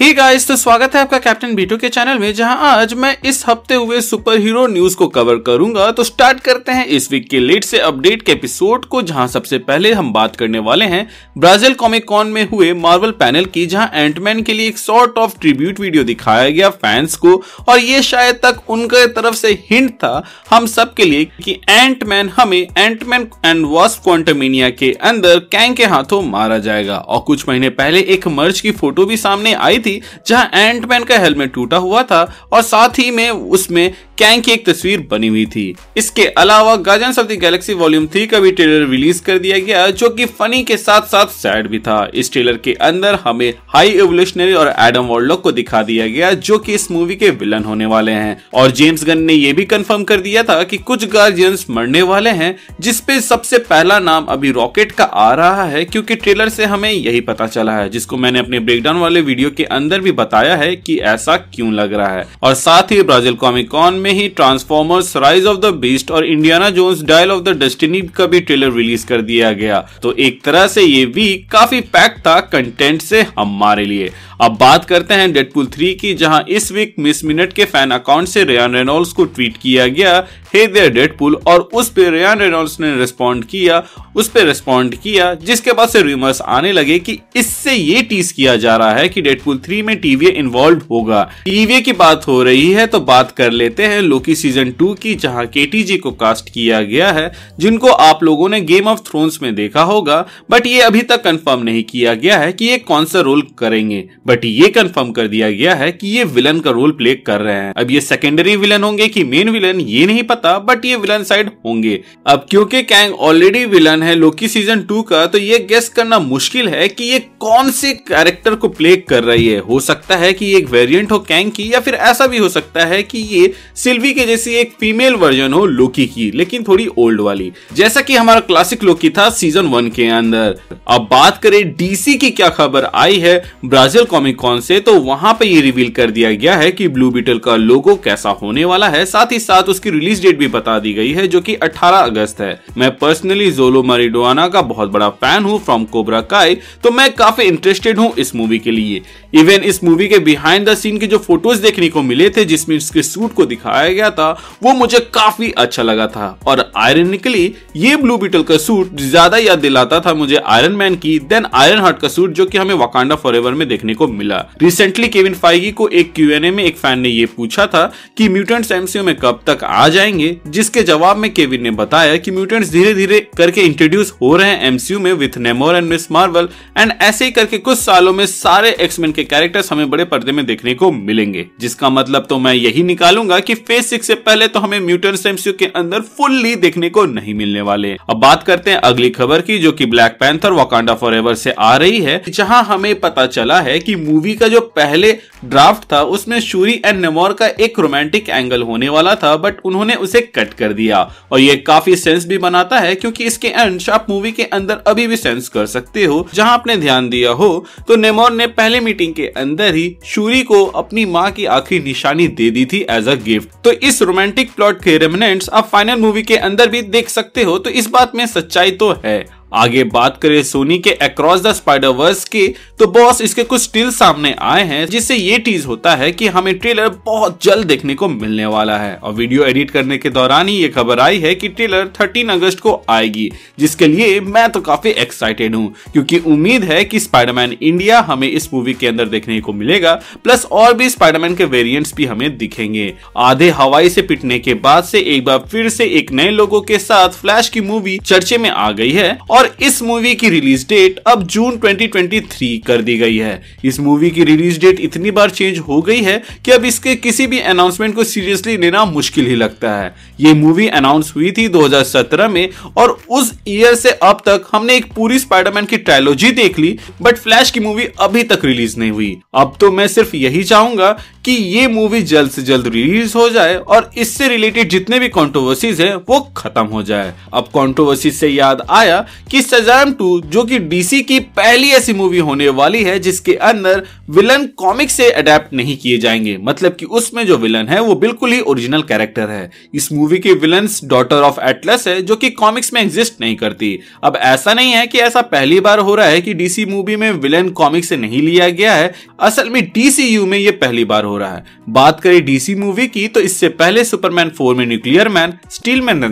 ही hey guys तो स्वागत है आपका कैप्टन बीटू के चैनल में जहां आज मैं इस हफ्ते हुए सुपर हीरो न्यूज को कवर करूंगा तो स्टार्ट करते हैं इस वीक के लेट से अपडेट के एपिसोड को जहां सबसे पहले हम बात करने वाले हैं ब्राजील कॉमिक कॉन में हुए मार्वल पैनल की जहां एंटमैन के लिए एक शॉर्ट ऑफ ट्रिब्यूट वीडियो दिखाया गया फैंस को और ये शायद तक उनके तरफ से हिंट था हम सब के लिए की एंटमैन हमें एंटमैन एंड वॉस क्वान्टिया के अंदर कैंग के हाथों मारा जाएगा और कुछ महीने पहले एक मर्ज की फोटो भी सामने आई थी जहां एंटमैन का हेलमेट टूटा हुआ था और साथ ही में उसमें कैंग की एक तस्वीर बनी हुई थी इसके अलावा Guardians of the Galaxy volume three का भी ट्रेलर रिलीज कर दिया गया जो की फनी के साथ साथ सैड भी था इस ट्रेलर के अंदर हमें हाई एवोल्यूशनरी और एडम वॉर्लॉक को दिखा दिया गया जो कि इस मूवी के विलन होने वाले हैं और जेम्स गन ने यह भी कंफर्म कर दिया था कि कुछ गार्जियंस मरने वाले हैं जिसपे सबसे पहला नाम अभी रॉकेट का आ रहा है क्योंकि ट्रेलर से हमें यही पता चला है जिसको मैंने अपने ब्रेकडाउन वाले वीडियो के अंदर भी बताया है कि ऐसा क्यों लग रहा है और साथ ही ब्राजील कॉमिकॉन में में ही Transformers rise of the beast और Indiana Jones dial of the destiny का भी ट्रेलर रिलीज कर दिया गया तो एक तरह से ये वीक काफी पैक था कंटेंट से हमारे लिए अब बात करते हैं डेडपुल थ्री की जहां इस वीक मिस मिनट के फैन अकाउंट से रियान रेनॉल्ड्स को ट्वीट किया गया हे देयर डेडपुल और उस पर रियान रेनॉल्ड्स ने रिस्पॉन्ड किया उस पर रिस्पॉन्ड किया जिसके बाद से रूमर्स आने लगे कि इससे ये टीस किया जा रहा है कि डेडपुल थ्री में टीवी इन्वॉल्व होगा टीवीए की बात हो रही है तो बात कर लेते हैं लोकी सीजन टू की जहां केटीजी को कास्ट किया गया है जिनको आप लोगों ने गेम ऑफ थ्रोन्स में देखा होगा बट ये अभी तक कंफर्म नहीं किया गया है कि ये कौन सा रोल करेंगे बट ये कंफर्म कर दिया गया है कि ये विलन का रोल प्ले कर रहे हैं अब ये सेकेंडरी विलन होंगे कि मेन विलन ये नहीं पता बट ये विलन साइड होंगे अब क्योंकि कैंग ऑलरेडी विलन है लोकी सीजन टू का तो ये गेस करना मुश्किल है कि ये कौन से कैरेक्टर को प्ले कर रही है हो सकता है कि ये एक वेरियंट हो कैंग की या फिर ऐसा भी हो सकता है कि ये सिल्वी के जैसी एक फीमेल वर्जन हो लोकी की लेकिन थोड़ी ओल्ड वाली जैसा की हमारा क्लासिक लोकी था सीजन वन के अंदर अब बात करें डीसी की क्या खबर आई है ब्राजील कॉमिक कॉन से तो वहां पे ये रिवील कर दिया गया है कि ब्लू बीटल का लोगो कैसा होने वाला है साथ ही साथ उसकी रिलीज डेट भी बता दी गई है जो कि 18 अगस्त है मैं पर्सनली जोलो मारिडोना का बहुत बड़ा फैन हूँ फ्रॉम कोबरा काय तो मैं काफी इंटरेस्टेड हूँ इस मूवी के लिए इवन इस मूवी के बिहाइंड द सीन के जो फोटोज देखने को मिले थे जिसमें इसके सूट को दिखाया गया था वो मुझे काफी अच्छा लगा था और आयरनिकली ये ब्लू बीटल का सूट ज्यादा याद दिलाता था मुझे आयरन मैन की देन आयरन हार्ट का सूट जो कि हमें वकांडा फॉर में देखने को को मिला रिसेंटली केविन फाइगी को एक क्यू एन ए में एक फैन ने ये पूछा था कि म्यूटेंट्स एमसीयू में कब तक आ जाएंगे जिसके जवाब में केविन ने बताया कि म्यूटेंट्स धीरे धीरे करके इंट्रोड्यूस हो रहे हैं एमसीयू में with Namor and Miss Marvel and ऐसे ही करके कुछ सालों में सारे एक्समैन के कैरेक्टर्स हमें बड़े पर्दे में देखने को मिलेंगे जिसका मतलब तो मैं यही निकालूंगा की फेज सिक्स से पहले तो हमें म्यूटेंट्स एमसीयू के अंदर फुल्ली देखने को नहीं मिलने वाले अब बात करते हैं अगली खबर की जो की ब्लैक पैंथर वकांडा फॉर से आ रही है जहां हमें पता चला है कि मूवी का जो पहले ड्राफ्ट था उसमें शूरी एंड नेमोर का एक रोमांटिक एंगल होने वाला था बट उन्होंने उसे कट कर दिया और ये काफी सेंस भी बनाता है क्योंकि इसके अंश आप मूवी के अंदर अभी भी सेंस कर सकते हो जहां आपने ध्यान दिया हो तो नेमोर ने पहले मीटिंग के अंदर ही शूरी को अपनी माँ की आखिरी निशानी दे दी थी एज अ गिफ्ट तो इस रोमांटिक प्लॉट के रेमिनेंट्स आप फाइनल मूवी के अंदर भी देख सकते हो तो इस बात में सच्चाई तो है आगे बात करें सोनी के अक्रॉस द स्पाइडर वर्स के तो बॉस इसके कुछ स्टिल सामने आए हैं जिससे ये टीज होता है कि हमें ट्रेलर बहुत जल्द देखने को मिलने वाला है और वीडियो एडिट करने के दौरान ही ये खबर आई है कि ट्रेलर 13 अगस्त को आएगी जिसके लिए मैं तो काफी एक्साइटेड हूँ क्योंकि उम्मीद है की स्पाइडरमैन इंडिया हमें इस मूवी के अंदर देखने को मिलेगा प्लस और भी स्पाइडरमैन के वेरियंट भी हमें दिखेंगे आधे हवाई से पिटने के बाद से एक बार फिर से एक नए लोगों के साथ फ्लैश की मूवी चर्चे में आ गई है और इस मूवी की रिलीज डेट अब जून 2023 कर दी गई है इस मूवी की रिलीज डेट इतनी बार चेंज हो गई है कि अब इसके किसी भी अनाउंसमेंट को सीरियसली लेना मुश्किल ही लगता है ये मूवी अनाउंस हुई थी 2017 में और उस ईयर से अब तक हमने एक पूरी स्पाइडरमैन की ट्रायलॉजी देख ली बट फ्लैश की मूवी अभी तक रिलीज नहीं हुई अब तो मैं सिर्फ यही चाहूंगा कि ये मूवी जल्द से जल्द रिलीज हो जाए और इससे रिलेटेड जितने भी कॉन्ट्रोवर्सीज है वो खत्म हो जाए अब कॉन्ट्रोवर्सी से याद आया कि सजाम टू जो कि डीसी की पहली ऐसी मूवी होने वाली है जिसके अंदर विलन कॉमिक से अडेप्ट नहीं किए जाएंगे मतलब कि उसमें जो विलन है वो बिल्कुल ही ओरिजिनल कैरेक्टर है इस मूवी के विलन डॉटर ऑफ एटलस है जो कि कॉमिक्स में एग्जिस्ट नहीं करती अब ऐसा नहीं है कि ऐसा पहली बार हो रहा है कि डीसी मूवी में विलन कॉमिक से नहीं लिया गया है असल में डीसी में यह पहली बार हो रहा है बात करें डीसी मूवी की तो इससे पहले सुपरमैन फोर में न्यूक्लियर मैन स्टील मैन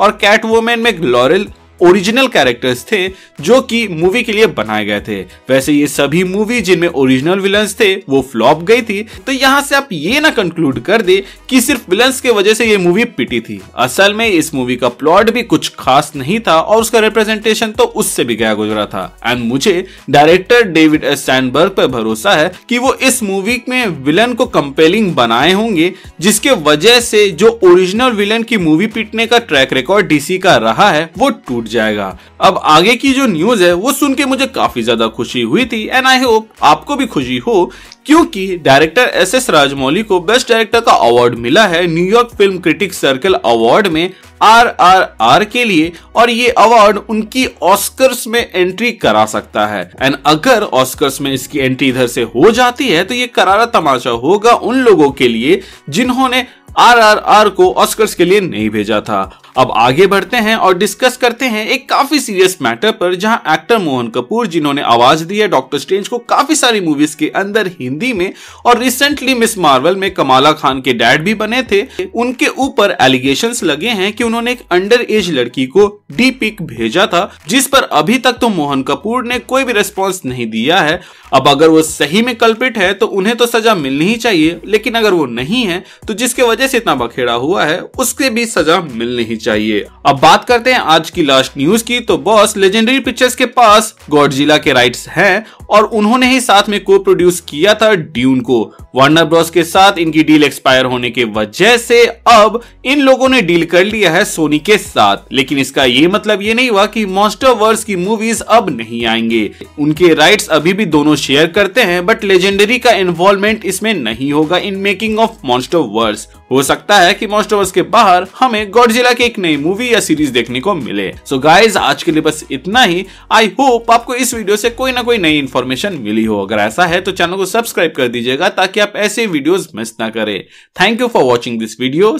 और कैट वोमेन में ग्लोरिल ओरिजिनल कैरेक्टर्स थे जो कि मूवी के लिए बनाए गए थे वैसे ये सभी मूवी जिनमें ओरिजिनल विलन्स थे वो फ्लॉप गई थी तो यहाँ से आप ये ना कंक्लूड कर दे कि सिर्फ विलन्स के वजह से ये मूवी पिटी थी असल में इस मूवी का प्लॉट भी कुछ खास नहीं था और उसका रिप्रेजेंटेशन तो उससे भी गया गुजरा था एंड मुझे डायरेक्टर डेविड एस सैनबर्ग पर भरोसा है कि वो इस मूवी में विलन को कंपेलिंग बनाए होंगे जिसके वजह से जो ओरिजिनल विलन की मूवी पिटने का ट्रैक रिकॉर्ड डीसी का रहा है वो टूट जाएगा अब आगे की जो न्यूज है वो सुन के मुझे काफी ज्यादा खुशी हुई थी एंड आई होप आपको भी खुशी हो क्योंकि डायरेक्टर एस एस राजमौली को बेस्ट डायरेक्टर का अवार्ड मिला है New York film critic circle award में आर आर आर के लिए और ये अवार्ड उनकी ऑस्कर्स में एंट्री करा सकता है एंड अगर ऑस्कर्स में इसकी एंट्री इधर से हो जाती है तो ये करारा तमाशा होगा उन लोगों के लिए जिन्होंने आर आर आर को ऑस्कर्स के लिए नहीं भेजा था अब आगे बढ़ते हैं और डिस्कस करते हैं एक काफी सीरियस मैटर पर जहां एक्टर मोहन कपूर जिन्होंने आवाज दी है डॉक्टर स्ट्रेंज को काफी सारी मूवीज के अंदर हिंदी में और रिसेंटली मिस मार्वल में कमाला खान के डैड भी बने थे उनके ऊपर एलिगेशन लगे हैं कि उन्होंने एक अंडर एज लड़की को डी पिक भेजा था जिस पर अभी तक तो मोहन कपूर ने कोई भी रेस्पॉन्स नहीं दिया है अब अगर वो सही में कल्पिट है तो उन्हें तो सजा मिलनी ही चाहिए लेकिन अगर वो नहीं है तो जिसके वजह से इतना बखेड़ा हुआ है उसके भी सजा मिलनी ही चाहिए अब बात करते हैं आज की लास्ट न्यूज की तो बॉस लेजेंडरी पिक्चर्स के पास गॉडजिला के राइट्स हैं और उन्होंने ही साथ में को प्रोड्यूस किया था ड्यून को वार्नर ब्रॉस के साथ इनकी डील एक्सपायर होने के वजह से अब इन लोगों ने डील कर लिया है सोनी के साथ लेकिन इसका ये मतलब ये नहीं हुआ कि मॉन्स्टर वर्स की मूवीज अब नहीं आएंगे उनके राइट्स अभी भी दोनों शेयर करते हैं बट लेजेंडरी का इन्वॉल्वमेंट इसमें नहीं होगा in making of monsterverse हो सकता है की मॉन्स्टर वर्स के बाहर हमें गॉडजिला की एक नई मूवी या सीरीज देखने को मिले सो so गाइज आज के लिए बस इतना ही आई होप आपको इस वीडियो से कोई ना कोई नई इन्फॉर्मेशन मिली हो अगर ऐसा है तो चैनल को सब्सक्राइब कर दीजिएगा ताकि आप ऐसे वीडियोस मिस ना करें thank you for watching this video